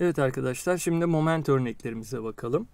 Evet arkadaşlar şimdi moment örneklerimize bakalım.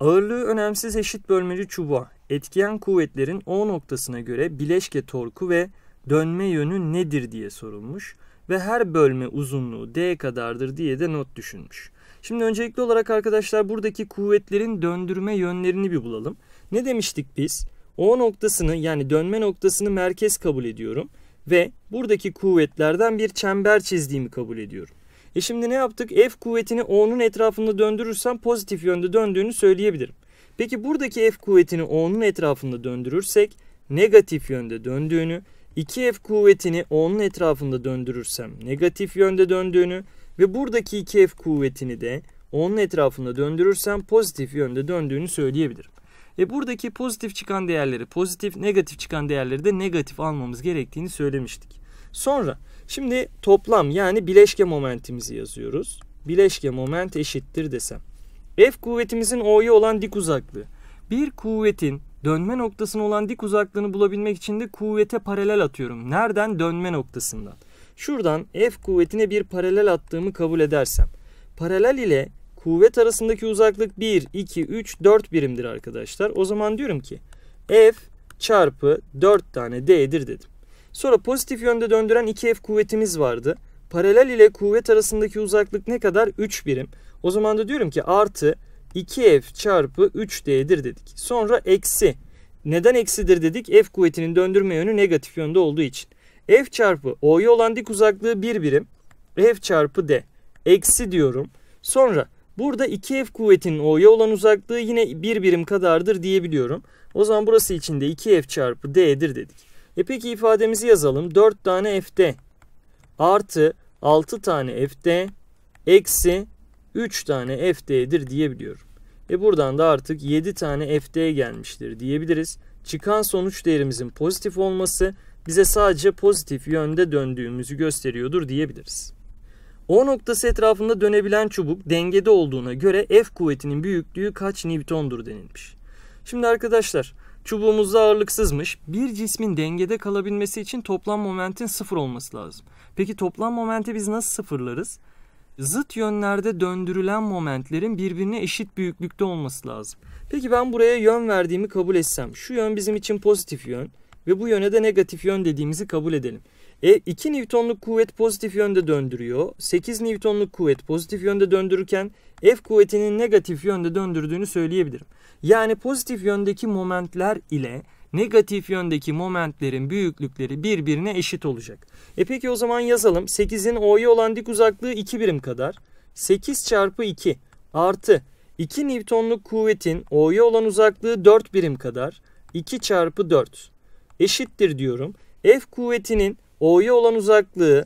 Ağırlığı önemsiz eşit bölmeli çubuğa etkiyen kuvvetlerin O noktasına göre bileşke torku ve dönme yönü nedir diye sorulmuş ve her bölme uzunluğu D kadardır diye de not düşünmüş. Şimdi öncelikli olarak arkadaşlar buradaki kuvvetlerin döndürme yönlerini bir bulalım. Ne demiştik biz? O noktasını yani dönme noktasını merkez kabul ediyorum ve buradaki kuvvetlerden bir çember çizdiğimi kabul ediyorum. E şimdi ne yaptık? F kuvvetini O'nun etrafında döndürürsem pozitif yönde döndüğünü söyleyebilirim. Peki buradaki F kuvvetini O'nun etrafında döndürürsek negatif yönde döndüğünü, 2F kuvvetini O'nun etrafında döndürürsem negatif yönde döndüğünü ve buradaki 2F kuvvetini de O'nun etrafında döndürürsem pozitif yönde döndüğünü söyleyebilirim. E buradaki pozitif çıkan değerleri pozitif, negatif çıkan değerleri de negatif almamız gerektiğini söylemiştik. Sonra şimdi toplam yani bileşke momentimizi yazıyoruz. Bileşke moment eşittir desem. F kuvvetimizin O'ya olan dik uzaklığı. Bir kuvvetin dönme noktasına olan dik uzaklığını bulabilmek için de kuvvete paralel atıyorum. Nereden? Dönme noktasından. Şuradan F kuvvetine bir paralel attığımı kabul edersem. Paralel ile kuvvet arasındaki uzaklık 1, 2, 3, 4 birimdir arkadaşlar. O zaman diyorum ki F çarpı 4 tane D'dir dedim. Sonra pozitif yönde döndüren 2F kuvvetimiz vardı. Paralel ile kuvvet arasındaki uzaklık ne kadar? 3 birim. O zaman da diyorum ki artı 2F çarpı 3D'dir dedik. Sonra eksi. Neden eksidir dedik? F kuvvetinin döndürme yönü negatif yönde olduğu için. F çarpı O'ya olan dik uzaklığı 1 birim. F çarpı D. Eksi diyorum. Sonra burada 2F kuvvetinin O'ya olan uzaklığı yine 1 birim kadardır diyebiliyorum. O zaman burası için de 2F çarpı D'dir dedik. E peki ifademizi yazalım. 4 tane Fd artı 6 tane Fd eksi 3 tane fd'dir diyebiliyorum. E buradan da artık 7 tane fd gelmiştir diyebiliriz. Çıkan sonuç değerimizin pozitif olması bize sadece pozitif yönde döndüğümüzü gösteriyordur diyebiliriz. O noktası etrafında dönebilen çubuk dengede olduğuna göre F kuvvetinin büyüklüğü kaç Newton'dur denilmiş. Şimdi arkadaşlar da ağırlıksızmış. Bir cismin dengede kalabilmesi için toplam momentin sıfır olması lazım. Peki toplam momenti biz nasıl sıfırlarız? Zıt yönlerde döndürülen momentlerin birbirine eşit büyüklükte olması lazım. Peki ben buraya yön verdiğimi kabul etsem. Şu yön bizim için pozitif yön ve bu yöne de negatif yön dediğimizi kabul edelim. E 2 Newton'luk kuvvet pozitif yönde döndürüyor. 8 Newton'luk kuvvet pozitif yönde döndürürken F kuvvetinin negatif yönde döndürdüğünü söyleyebilirim. Yani pozitif yöndeki momentler ile negatif yöndeki momentlerin büyüklükleri birbirine eşit olacak. E peki o zaman yazalım. 8'in O'ya olan dik uzaklığı 2 birim kadar. 8 çarpı 2 artı 2 Newton'luk kuvvetin O'ya olan uzaklığı 4 birim kadar. 2 çarpı 4 eşittir diyorum. F kuvvetinin O'ya olan uzaklığı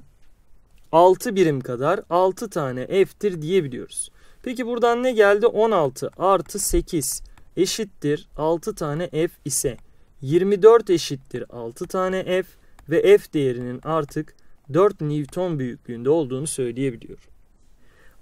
6 birim kadar 6 tane F'tir diyebiliyoruz. Peki buradan ne geldi? 16 artı 8 eşittir 6 tane f ise 24 eşittir 6 tane f ve f değerinin artık 4 Newton büyüklüğünde olduğunu söyleyebiliyor.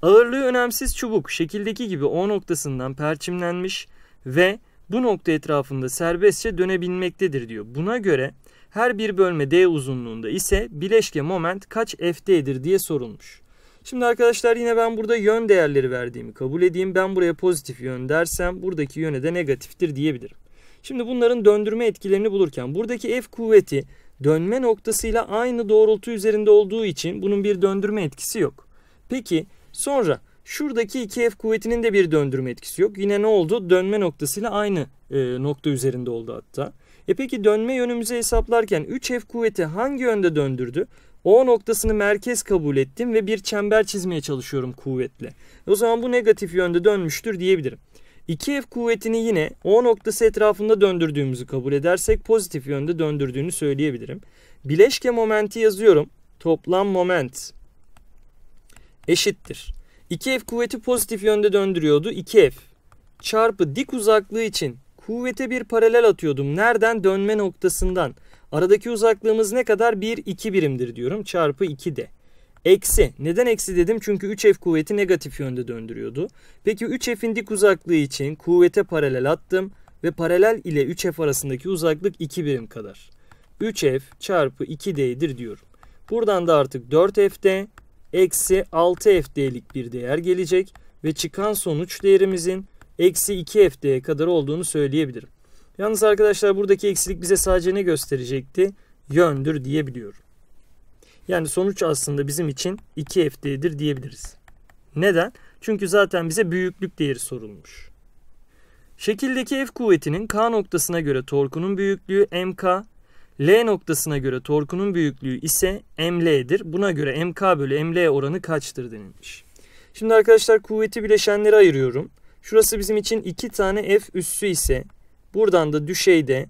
Ağırlığı önemsiz çubuk şekildeki gibi O noktasından perçimlenmiş ve bu nokta etrafında serbestçe dönebilmektedir diyor. Buna göre her bir bölme D uzunluğunda ise bileşke moment kaç F'dedir diye sorulmuş. Şimdi arkadaşlar yine ben burada yön değerleri verdiğimi kabul edeyim. Ben buraya pozitif yön dersem buradaki yöne de negatiftir diyebilirim. Şimdi bunların döndürme etkilerini bulurken buradaki F kuvveti dönme noktasıyla aynı doğrultu üzerinde olduğu için bunun bir döndürme etkisi yok. Peki sonra şuradaki 2F kuvvetinin de bir döndürme etkisi yok. Yine ne oldu? Dönme noktasıyla aynı e, nokta üzerinde oldu hatta. E peki dönme yönümüzü hesaplarken 3F kuvveti hangi yönde döndürdü? O noktasını merkez kabul ettim ve bir çember çizmeye çalışıyorum kuvvetle. O zaman bu negatif yönde dönmüştür diyebilirim. 2F kuvvetini yine O noktası etrafında döndürdüğümüzü kabul edersek pozitif yönde döndürdüğünü söyleyebilirim. Bileşke momenti yazıyorum. Toplam moment eşittir. 2F kuvveti pozitif yönde döndürüyordu. 2F çarpı dik uzaklığı için Kuvvete bir paralel atıyordum. Nereden? Dönme noktasından. Aradaki uzaklığımız ne kadar? 1, 2 birimdir diyorum. Çarpı 2 de. Eksi. Neden eksi dedim? Çünkü 3F kuvveti negatif yönde döndürüyordu. Peki 3F'in dik uzaklığı için kuvvete paralel attım. Ve paralel ile 3F arasındaki uzaklık 2 birim kadar. 3F çarpı 2D'dir diyorum. Buradan da artık 4F'de eksi 6F'delik bir değer gelecek. Ve çıkan sonuç değerimizin eksi 2fd'ye kadar olduğunu söyleyebilirim. Yalnız arkadaşlar buradaki eksilik bize sadece ne gösterecekti? Yöndür diyebiliyorum. Yani sonuç aslında bizim için 2fd'dir diyebiliriz. Neden? Çünkü zaten bize büyüklük değeri sorulmuş. Şekildeki F kuvvetinin K noktasına göre torkunun büyüklüğü MK, L noktasına göre torkunun büyüklüğü ise ML'dir. Buna göre MK bölü ML oranı kaçtır denilmiş. Şimdi arkadaşlar kuvveti bileşenlere ayırıyorum. Şurası bizim için 2 tane f üssü ise buradan da düşeyde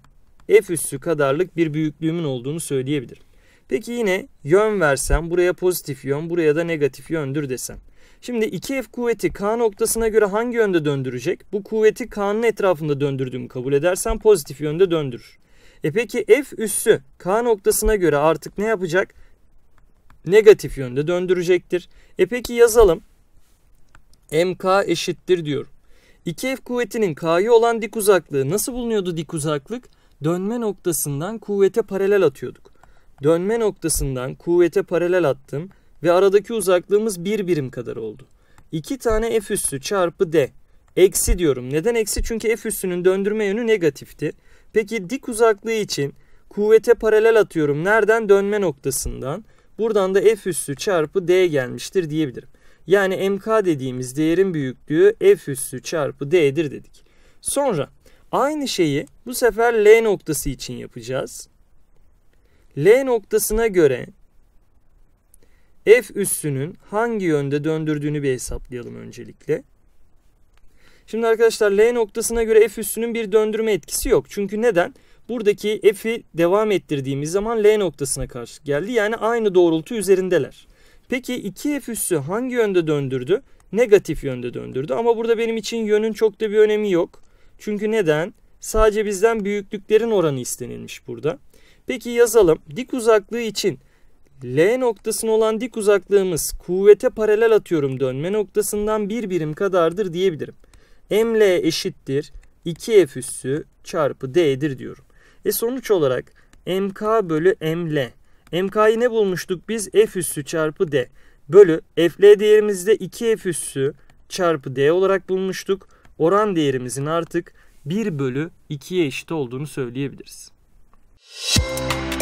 f üssü kadarlık bir büyüklüğümün olduğunu söyleyebilirim. Peki yine yön versem buraya pozitif yön buraya da negatif yöndür desem. Şimdi 2F kuvveti K noktasına göre hangi yönde döndürecek? Bu kuvveti K'nın etrafında döndürdüğümü kabul edersen pozitif yönde döndürür. E peki F üssü K noktasına göre artık ne yapacak? Negatif yönde döndürecektir. E peki yazalım. MK eşittir diyorum. 2 F kuvvetinin K'yı olan dik uzaklığı nasıl bulunuyordu dik uzaklık? Dönme noktasından kuvvete paralel atıyorduk. Dönme noktasından kuvvete paralel attım ve aradaki uzaklığımız bir birim kadar oldu. 2 tane F üssü çarpı D. Eksi diyorum. Neden eksi? Çünkü F üssünün döndürme yönü negatifti. Peki dik uzaklığı için kuvvete paralel atıyorum. Nereden? Dönme noktasından. Buradan da F üssü çarpı D gelmiştir diyebilirim. Yani mk dediğimiz değerin büyüklüğü f üssü çarpı d'dir dedik. Sonra aynı şeyi bu sefer L noktası için yapacağız. L noktasına göre f üssünün hangi yönde döndürdüğünü bir hesaplayalım öncelikle. Şimdi arkadaşlar L noktasına göre f üssünün bir döndürme etkisi yok. Çünkü neden? Buradaki f'i devam ettirdiğimiz zaman L noktasına karşı geldi. Yani aynı doğrultu üzerindeler. Peki 2F üssü hangi yönde döndürdü? Negatif yönde döndürdü ama burada benim için yönün çok da bir önemi yok. Çünkü neden? Sadece bizden büyüklüklerin oranı istenilmiş burada. Peki yazalım. Dik uzaklığı için L noktasına olan dik uzaklığımız kuvvete paralel atıyorum dönme noktasından bir birim kadardır diyebilirim. ML eşittir 2F üssü çarpı D'dir diyorum. E sonuç olarak MK bölü ML MK'yı ne bulmuştuk biz? F üssü çarpı D bölü FL değerimizi de 2 F üssü çarpı D olarak bulmuştuk. Oran değerimizin artık 1 bölü 2'ye eşit olduğunu söyleyebiliriz. Müzik